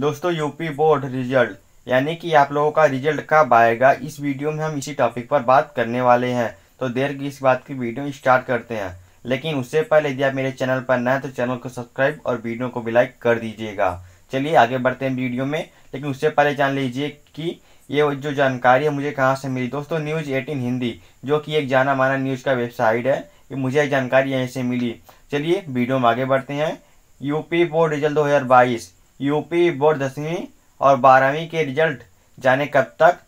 दोस्तों UP board result यानी कि आप लोगों का रिजल्ट कब आएगा इस वीडियो में हम इसी टॉपिक पर बात करने वाले हैं तो देर की इस बात की वीडियो स्टार्ट करते हैं लेकिन उससे पहले यदि आप मेरे चैनल पर नए तो चैनल को सब्सक्राइब और वीडियो को भी लाइक कर दीजिएगा चलिए आगे बढ़ते हैं वीडियो में लेकिन उससे पहले जान लीजिए कि ये जो जानकारी है मुझे कहाँ से मिली दोस्तों न्यूज़ एटीन हिंदी जो कि एक जाना माना न्यूज़ का वेबसाइट है ये मुझे जानकारी यहीं से मिली चलिए वीडियो में आगे बढ़ते हैं UP board result 2022 UP board दसवीं और बारहवीं के रिजल्ट जाने कब तक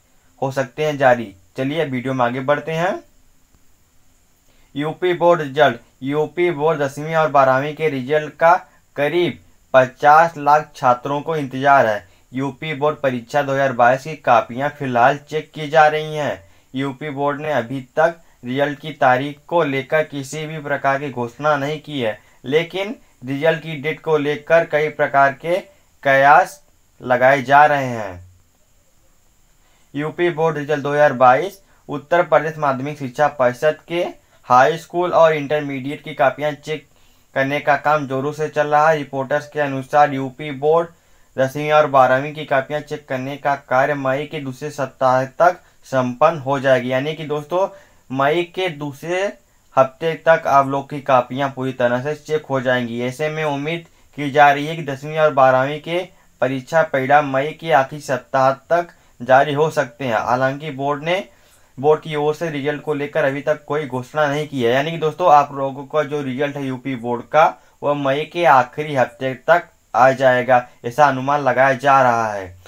हो सकते हैं जारी चलिए वीडियो में आगे बढ़ते हैं UP board result UP board दसवीं और बारहवीं के रिजल्ट का करीब 50 लाख छात्रों को इंतजार है यूपी बोर्ड परीक्षा 2022 की कापियां फिलहाल चेक की जा रही हैं यूपी बोर्ड ने अभी तक रिजल्ट की तारीख को लेकर किसी भी प्रकार की घोषणा नहीं की है लेकिन रिजल्ट की डेट को लेकर कई प्रकार के कयास लगाए जा रहे हैं UP board result 2022 Uttar Pradesh Madhyamik Shiksha परिषद के हाई स्कूल और इंटरमीडिएट की कापियां चेक करने का काम जोरों से चल रहा है रिपोर्टर्स के अनुसार यूपी बोर्ड दसवीं और बारहवीं की कापियां चेक करने का कार्य मई के दूसरे सप्ताह तक संपन्न हो जाएगी यानी कि दोस्तों मई के दूसरे हफ्ते तक आप लोग की कापियां पूरी तरह से चेक हो जाएंगी ऐसे में उम्मीद की जा रही है कि दसवीं और बारहवीं के परीक्षा परिणाम मई के आखिरी सप्ताह तक जारी हो सकते हैं हालांकि बोर्ड ने बोर्ड की ओर से रिजल्ट को लेकर अभी तक कोई घोषणा नहीं की है यानी कि दोस्तों आप लोगों का जो रिजल्ट है यूपी बोर्ड का वह मई के आखिरी हफ्ते तक आ जाएगा ऐसा अनुमान लगाया जा रहा है